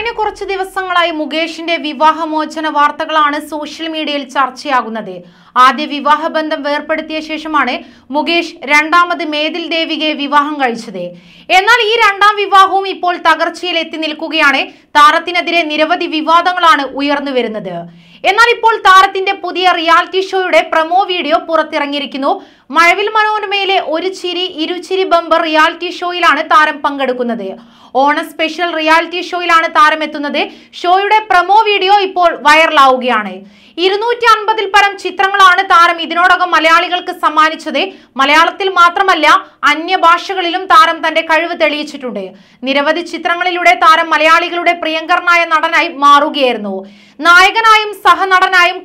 കഴിഞ്ഞ കുറച്ച് ദിവസങ്ങളായി മുകേഷിന്റെ വിവാഹമോചന വാർത്തകളാണ് സോഷ്യൽ മീഡിയയിൽ ചർച്ചയാകുന്നത് ആദ്യ വിവാഹബന്ധം വേർപ്പെടുത്തിയ ശേഷമാണ് മുകേഷ് രണ്ടാമത് മേതിൽ ദേവികയെ വിവാഹം കഴിച്ചത് എന്നാൽ ഈ രണ്ടാം വിവാഹവും ഇപ്പോൾ തകർച്ചയിൽ എത്തി നിൽക്കുകയാണ് താരത്തിനെതിരെ നിരവധി വിവാദങ്ങളാണ് ഉയർന്നു വരുന്നത് എന്നാൽ ഇപ്പോൾ താരത്തിന്റെ പുതിയ റിയാലിറ്റി ഷോയുടെ പ്രമോ വീഡിയോ പുറത്തിറങ്ങിയിരിക്കുന്നു മഴവിൽ മനോരമയിലെ ഒരു ചിരി ഇരുചിരി ബമ്പർ റിയാലിറ്റി ഷോയിലാണ് താരം പങ്കെടുക്കുന്നത് ഓണ സ്പെഷ്യൽ റിയാലിറ്റി ഷോയിലാണ് താരം എത്തുന്നത് ഷോയുടെ പ്രമോ വീഡിയോ ഇപ്പോൾ വൈറലാവുകയാണ് ഇരുന്നൂറ്റി അൻപതിൽ പരം ചിത്രങ്ങളാണ് താരം ഇതിനോടകം മലയാളികൾക്ക് സമ്മാനിച്ചത് മലയാളത്തിൽ മാത്രമല്ല അന്യഭാഷകളിലും താരം തന്റെ കഴിവ് തെളിയിച്ചിട്ടുണ്ട് നിരവധി ചിത്രങ്ങളിലൂടെ താരം മലയാളികളുടെ പ്രിയങ്കരനായ നടനായി മാറുകയായിരുന്നു നായകനായും സഹനടനായും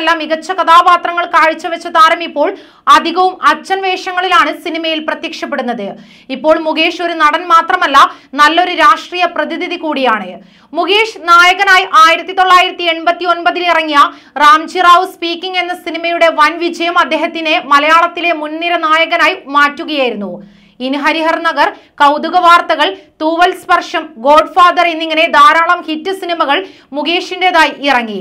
എല്ലാം മികച്ച കഥാപാത്രങ്ങൾ കാഴ്ചവെച്ച താരം ഇപ്പോൾ അധികവും അച്ഛൻ വേഷങ്ങളിലാണ് സിനിമയിൽ പ്രത്യക്ഷപ്പെടുന്നത് ഇപ്പോൾ മുകേഷ് ഒരു നടൻ മാത്രമല്ല നല്ലൊരു രാഷ്ട്രീയ പ്രതിനിധി കൂടിയാണ് മുകേഷ് നായകനായി ആയിരത്തി തൊള്ളായിരത്തി എൺപത്തി ഒൻപതിൽ ഇറങ്ങിയ റാംജി റാവു സ്പീക്കിംഗ് എന്ന സിനിമയുടെ വൻ വിജയം അദ്ദേഹത്തിനെ മലയാളത്തിലെ മുൻനിര നായകനായി മാറ്റുകയായിരുന്നു ഇനി ഹരിഹർ നഗർ കൗതുക വാർത്തകൾ തൂവൽ സ്പർശം ഗോഡ്ഫാദർ എന്നിങ്ങനെ ധാരാളം ഹിറ്റ് സിനിമകൾ മുകേഷിൻ്റെതായി ഇറങ്ങി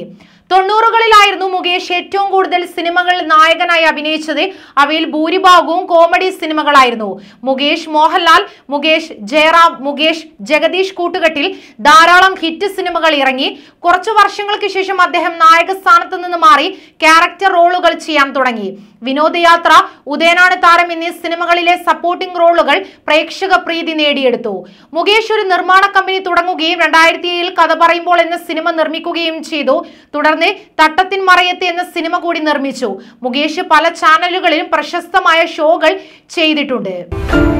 തൊണ്ണൂറുകളിലായിരുന്നു മുകേഷ് ഏറ്റവും കൂടുതൽ സിനിമകളിൽ നായകനായി അഭിനയിച്ചത് അവയിൽ ഭൂരിഭാഗവും കോമഡി സിനിമകളായിരുന്നു മുകേഷ് മോഹൻലാൽ മുകേഷ് ജയറാം മുകേഷ് ജഗദീഷ് കൂട്ടുകെട്ടിൽ ധാരാളം ഹിറ്റ് സിനിമകൾ ഇറങ്ങി കുറച്ചു വർഷങ്ങൾക്ക് ശേഷം അദ്ദേഹം നായക സ്ഥാനത്ത് നിന്ന് മാറി ക്യാരക്ടർ റോളുകൾ ചെയ്യാൻ തുടങ്ങി വിനോദയാത്ര ഉദയനാണ് താരം എന്നീ സിനിമകളിലെ സപ്പോർട്ടിംഗ് റോളുകൾ പ്രേക്ഷക പ്രീതി നേടിയെടുത്തു മുകേഷ് ഒരു നിർമ്മാണ കമ്പനി തുടങ്ങുകയും രണ്ടായിരത്തി ഏഴിൽ കഥ പറയുമ്പോൾ എന്ന സിനിമ നിർമ്മിക്കുകയും ചെയ്തു തുടർന്ന് തുടർന്ന് തട്ടത്തിൻ മറയത്ത് എന്ന സിനിമ കൂടി നിർമ്മിച്ചു മുകേഷ് പല ചാനലുകളിലും പ്രശസ്തമായ ഷോകൾ ചെയ്തിട്ടുണ്ട്